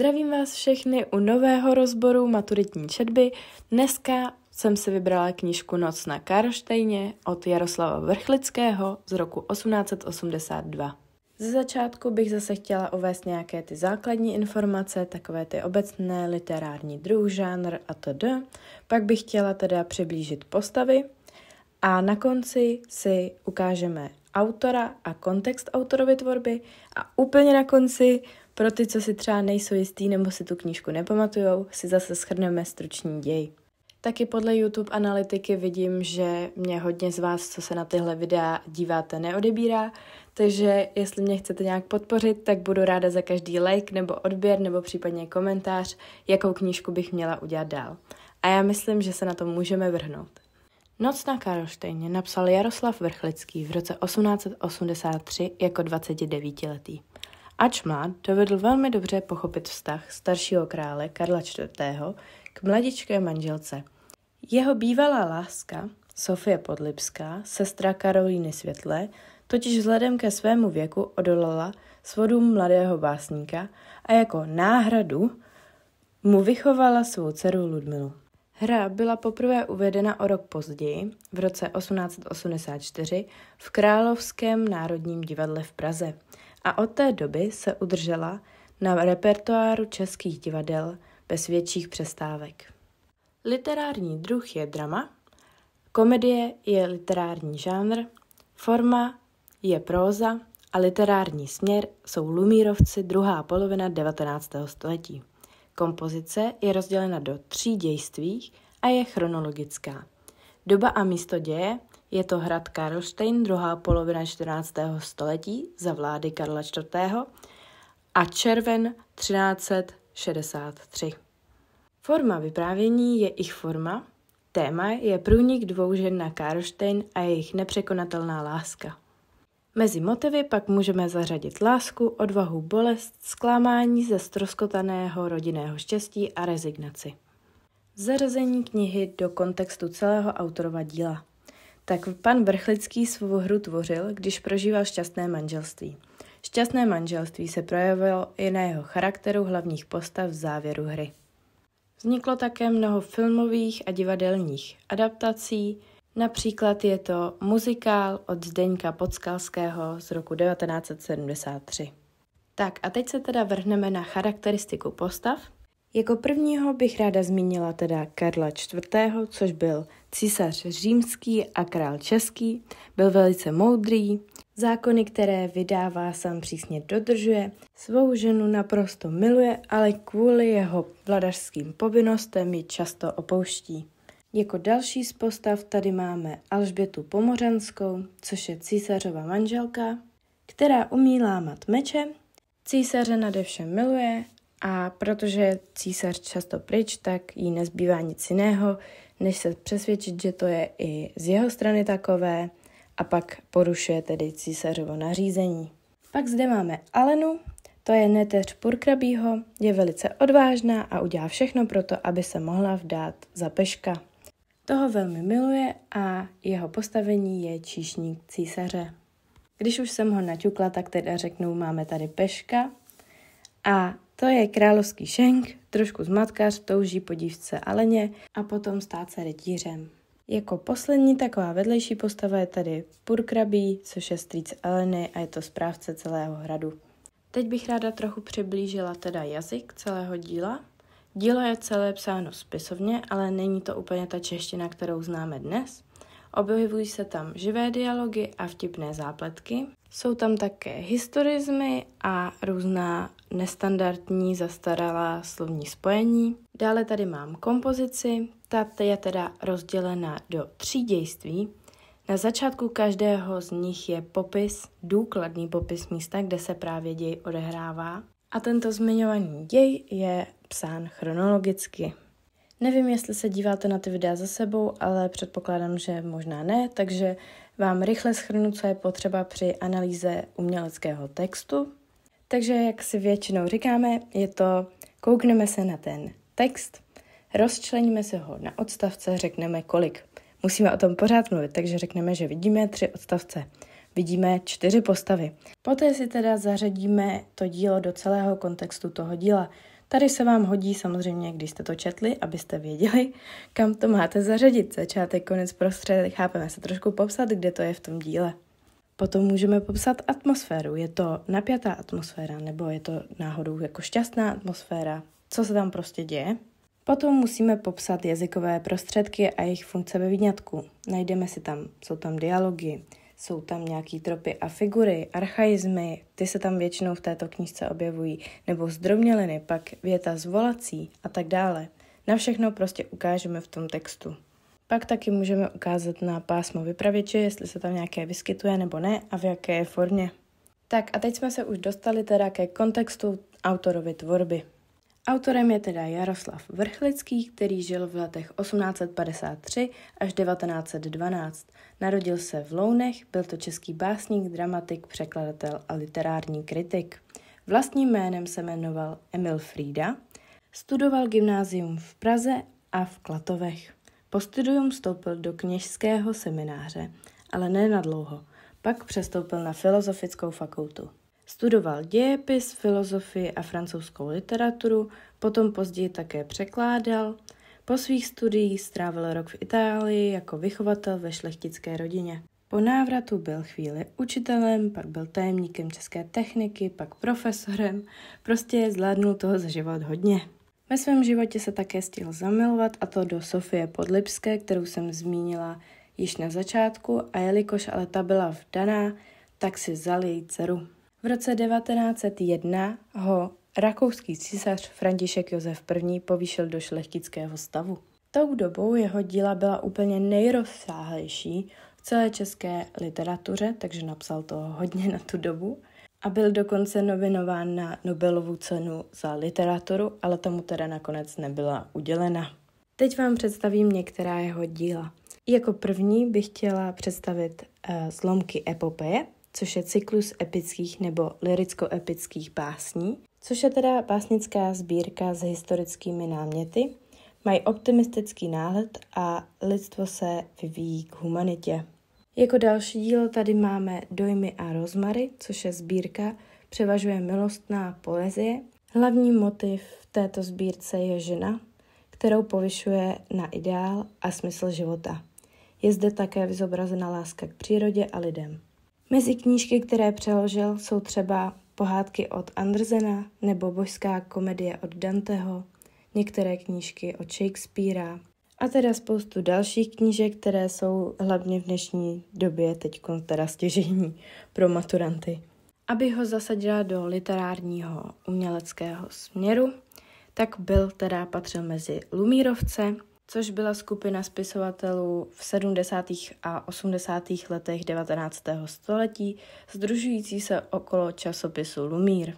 Zdravím vás všechny u nového rozboru maturitní četby. Dneska jsem si vybrala knížku Noc na Karlštejně od Jaroslava Vrchlického z roku 1882. Ze začátku bych zase chtěla uvést nějaké ty základní informace, takové ty obecné literární druh, žánr a td. Pak bych chtěla teda přiblížit postavy a na konci si ukážeme autora a kontext autorovy tvorby a úplně na konci pro ty, co si třeba nejsou jistý nebo si tu knížku nepamatujou, si zase schrneme stručný děj. Taky podle YouTube analytiky vidím, že mě hodně z vás, co se na tyhle videa díváte, neodebírá, takže jestli mě chcete nějak podpořit, tak budu ráda za každý like nebo odběr nebo případně komentář, jakou knížku bych měla udělat dál. A já myslím, že se na to můžeme vrhnout. Noc na Karlštejně napsal Jaroslav Vrchlický v roce 1883 jako 29-letý. Ač mlad, dovedl velmi dobře pochopit vztah staršího krále Karla IV. k mladičké manželce. Jeho bývalá láska, Sofie Podlipská, sestra Karolíny Světlé, totiž vzhledem ke svému věku odolala svodům mladého básníka a jako náhradu mu vychovala svou dceru Ludmilu. Hra byla poprvé uvedena o rok později, v roce 1884, v Královském národním divadle v Praze a od té doby se udržela na repertoáru českých divadel bez větších přestávek. Literární druh je drama, komedie je literární žánr, forma je próza a literární směr jsou Lumírovci druhá polovina 19. století. Kompozice je rozdělena do tří dějství a je chronologická. Doba a místo děje je to hrad Karlštejn, druhá polovina 14. století za vlády Karla IV. a červen 1363. Forma vyprávění je ich forma, téma je průnik dvou žen na Karlštejn a jejich nepřekonatelná láska. Mezi motivy pak můžeme zařadit lásku, odvahu, bolest, zklamání ze stroskotaného rodinného štěstí a rezignaci. Zařazení knihy do kontextu celého autorova díla tak pan Vrchlický svou hru tvořil, když prožíval šťastné manželství. Šťastné manželství se projevilo i na jeho charakteru hlavních postav v závěru hry. Vzniklo také mnoho filmových a divadelních adaptací, například je to muzikál od Zdeňka Podskalského z roku 1973. Tak a teď se teda vrhneme na charakteristiku postav – jako prvního bych ráda zmínila teda Karla IV., což byl císař římský a král český, byl velice moudrý, zákony, které vydává, sám přísně dodržuje, svou ženu naprosto miluje, ale kvůli jeho vladařským povinnostem ji často opouští. Jako další z postav tady máme Alžbětu Pomořanskou, což je císařova manželka, která umí lámat meče, císaře nade vše miluje a protože císař často pryč, tak jí nezbývá nic jiného, než se přesvědčit, že to je i z jeho strany takové a pak porušuje tedy císařovo nařízení. Pak zde máme Alenu, to je neteř Purkrabího, je velice odvážná a udělá všechno pro to, aby se mohla vdát za peška. Toho velmi miluje a jeho postavení je číšník císaře. Když už jsem ho naťukla, tak teda řeknou, máme tady peška a to je královský šenk, trošku zmatkař, touží po dívce Aleně a potom stát se rytířem. Jako poslední taková vedlejší postava je tady Purkrabí, což je strýc Eleny a je to správce celého hradu. Teď bych ráda trochu přiblížila teda jazyk celého díla. Dílo je celé psáno spisovně, ale není to úplně ta čeština, kterou známe dnes. Objevují se tam živé dialogy a vtipné zápletky. Jsou tam také historizmy a různá nestandardní zastaralá slovní spojení. Dále tady mám kompozici, ta je teda rozdělena do tří dějství. Na začátku každého z nich je popis, důkladný popis místa, kde se právě děj odehrává. A tento zmiňovaný děj je psán chronologicky. Nevím, jestli se díváte na ty videa za sebou, ale předpokládám, že možná ne, takže vám rychle schrnu, co je potřeba při analýze uměleckého textu, takže, jak si většinou říkáme, je to koukneme se na ten text, rozčleníme se ho na odstavce, řekneme kolik. Musíme o tom pořád mluvit, takže řekneme, že vidíme tři odstavce. Vidíme čtyři postavy. Poté si teda zařadíme to dílo do celého kontextu toho díla. Tady se vám hodí samozřejmě, když jste to četli, abyste věděli, kam to máte zařadit. Začátek, konec, prostředek, chápeme se trošku popsat, kde to je v tom díle. Potom můžeme popsat atmosféru. Je to napjatá atmosféra nebo je to náhodou jako šťastná atmosféra? Co se tam prostě děje? Potom musíme popsat jazykové prostředky a jejich funkce ve výňatku. Najdeme si tam, jsou tam dialogy, jsou tam nějaký tropy a figury, archaizmy, ty se tam většinou v této knižce objevují, nebo zdrobněliny, pak věta zvolací a tak dále. Na všechno prostě ukážeme v tom textu. Pak taky můžeme ukázat na pásmo vypravěče, jestli se tam nějaké vyskytuje nebo ne a v jaké formě. Tak a teď jsme se už dostali teda ke kontextu autorovy tvorby. Autorem je teda Jaroslav Vrchlický, který žil v letech 1853 až 1912. Narodil se v Lounech, byl to český básník, dramatik, překladatel a literární kritik. Vlastním jménem se jmenoval Emil Frida, studoval gymnázium v Praze a v Klatovech. Po studium vstoupil do kněžského semináře, ale ne na dlouho. Pak přestoupil na filozofickou fakultu. Studoval dějepis, filozofii a francouzskou literaturu, potom později také překládal. Po svých studiích strávil rok v Itálii jako vychovatel ve šlechtické rodině. Po návratu byl chvíli učitelem, pak byl tajemníkem české techniky, pak profesorem. Prostě zvládnul toho za život hodně. Ve svém životě se také stihl zamilovat a to do Sofie Podlipské, kterou jsem zmínila již na začátku a jelikož ale ta byla vdaná, tak si vzal její dceru. V roce 1901 ho rakouský císař František Josef I. povýšil do šlechtického stavu. Tou dobou jeho díla byla úplně nejrozsáhlejší v celé české literatuře, takže napsal toho hodně na tu dobu a byl dokonce novinován na Nobelovu cenu za literaturu, ale tomu teda nakonec nebyla udělena. Teď vám představím některá jeho díla. Jako první bych chtěla představit uh, zlomky epopeje, což je cyklus epických nebo liricko-epických básní, což je teda básnická sbírka s historickými náměty. Mají optimistický náhled a lidstvo se vyvíjí k humanitě. Jako další díl tady máme Dojmy a rozmary, což je sbírka, převažuje milostná poezie. Hlavní motiv v této sbírce je žena, kterou povyšuje na ideál a smysl života. Je zde také vyzobrazena láska k přírodě a lidem. Mezi knížky, které přeložil, jsou třeba pohádky od Andrzena nebo božská komedie od Danteho, některé knížky od Shakespearea, a teda spoustu dalších knížek, které jsou hlavně v dnešní době teď teda stěžení pro maturanty. Aby ho zasadila do literárního uměleckého směru, tak byl teda patřil mezi Lumírovce, což byla skupina spisovatelů v 70. a 80. letech 19. století, združující se okolo časopisu Lumír.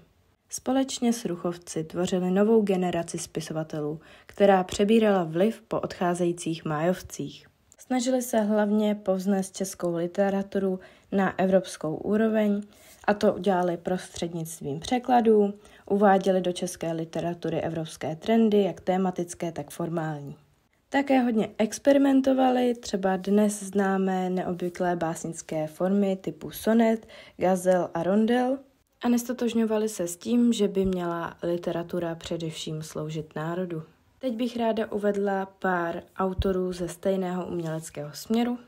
Společně s Ruchovci tvořili novou generaci spisovatelů, která přebírala vliv po odcházejících májovcích. Snažili se hlavně povznést českou literaturu na evropskou úroveň, a to udělali prostřednictvím překladů, uváděli do české literatury evropské trendy, jak tématické, tak formální. Také hodně experimentovali, třeba dnes známé neobvyklé básnické formy typu sonet, gazel a rondel – a nestotožňovali se s tím, že by měla literatura především sloužit národu. Teď bych ráda uvedla pár autorů ze stejného uměleckého směru.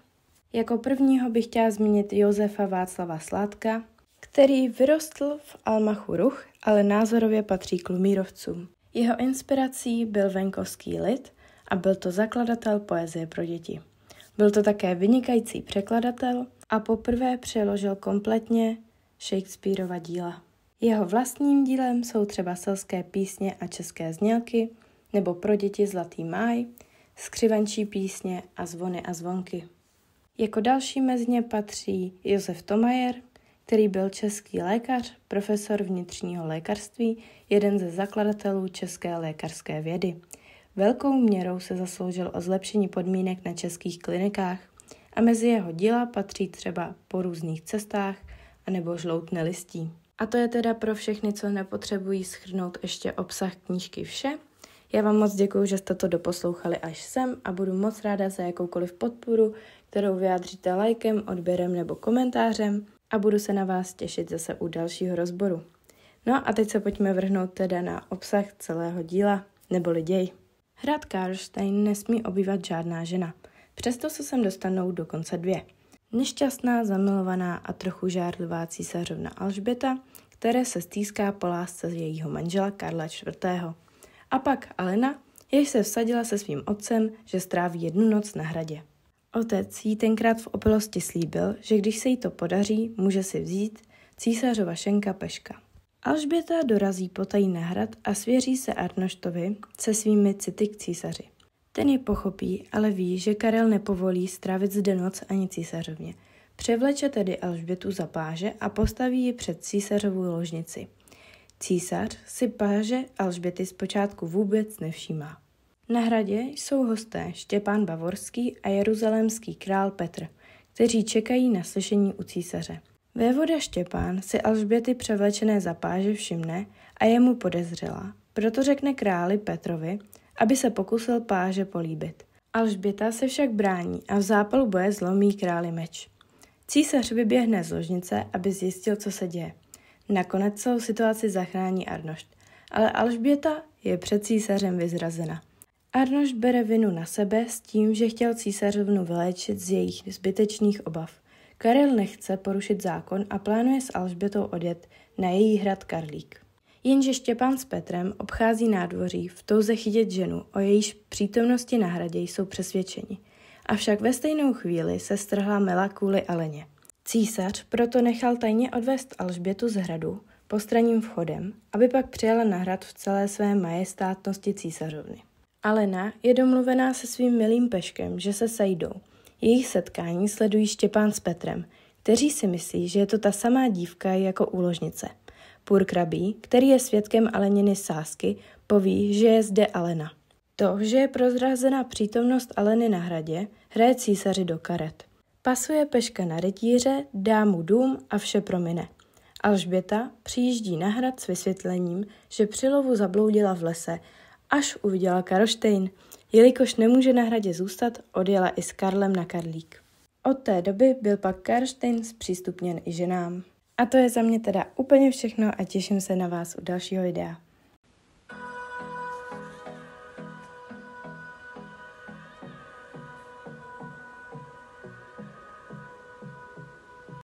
Jako prvního bych chtěla zmínit Josefa Václava Sládka, který vyrostl v Almachu Ruch, ale názorově patří k Lumírovcům. Jeho inspirací byl venkovský lid a byl to zakladatel poezie pro děti. Byl to také vynikající překladatel a poprvé přeložil kompletně Shakespeareova díla. Jeho vlastním dílem jsou třeba selské písně a české znělky, nebo pro děti Zlatý máj, skřivenčí písně a zvony a zvonky. Jako další mezi ně patří Josef Tomajer, který byl český lékař, profesor vnitřního lékařství, jeden ze zakladatelů české lékařské vědy. Velkou měrou se zasloužil o zlepšení podmínek na českých klinikách a mezi jeho díla patří třeba po různých cestách, anebo žloutne listí. A to je teda pro všechny, co nepotřebují schrnout ještě obsah knížky vše. Já vám moc děkuji, že jste to doposlouchali až sem a budu moc ráda za jakoukoliv podporu, kterou vyjádříte lajkem, odběrem nebo komentářem a budu se na vás těšit zase u dalšího rozboru. No a teď se pojďme vrhnout teda na obsah celého díla, neboli děj. Hrad Karlstein nesmí obývat žádná žena, přesto se sem dostanou dokonce dvě – Nešťastná, zamilovaná a trochu žárlivá císařovna Alžběta, které se stýská po lásce z jejího manžela Karla IV. A pak Alena, jež se vsadila se svým otcem, že stráví jednu noc na hradě. Otec jí tenkrát v opilosti slíbil, že když se jí to podaří, může si vzít císařova šenka Peška. Alžběta dorazí potají na hrad a svěří se Arnoštovi se svými city k císaři. Ten je pochopí, ale ví, že Karel nepovolí strávit zde noc ani císařovně. Převleče tedy Alžbětu za páže a postaví ji před císařovou ložnici. Císař si páže Alžběty zpočátku vůbec nevšímá. Na hradě jsou hosté Štěpán Bavorský a jeruzalémský král Petr, kteří čekají na slyšení u císaře. Vévoda Štěpán si Alžběty převlečené za páže všimne a je mu podezřela, proto řekne králi Petrovi, aby se pokusil páže políbit. Alžběta se však brání a v zápalu boje zlomí králi meč. Císař vyběhne z ložnice, aby zjistil, co se děje. Nakonec celou situaci zachrání Arnošt, ale Alžběta je před císařem vyzrazena. Arnošt bere vinu na sebe s tím, že chtěl císařovnu vyléčit z jejich zbytečných obav. Karel nechce porušit zákon a plánuje s Alžbětou odjet na její hrad Karlík. Jenže Štěpán s Petrem obchází nádvoří v touze chytit ženu, o jejíž přítomnosti na hradě jsou přesvědčeni. Avšak ve stejnou chvíli se strhla mela kvůli Aleně. Císař proto nechal tajně odvést Alžbětu z hradu postranním vchodem, aby pak přijela na hrad v celé své majestátnosti císařovny. Alena je domluvená se svým milým peškem, že se sejdou. Jejich setkání sledují Štěpán s Petrem, kteří si myslí, že je to ta samá dívka jako úložnice – Purkrabí, který je svědkem Aleniny sásky, poví, že je zde Alena. To, že je prozrazena přítomnost Aleny na hradě, hraje císaři do karet. Pasuje peška na rytíře, dá mu dům a vše promine. Alžběta přijíždí na hrad s vysvětlením, že lovu zabloudila v lese, až uviděla Karoštejn. Jelikož nemůže na hradě zůstat, odjela i s Karlem na Karlík. Od té doby byl pak Karlštejn zpřístupněn i ženám. A to je za mě teda úplně všechno a těším se na vás u dalšího videa.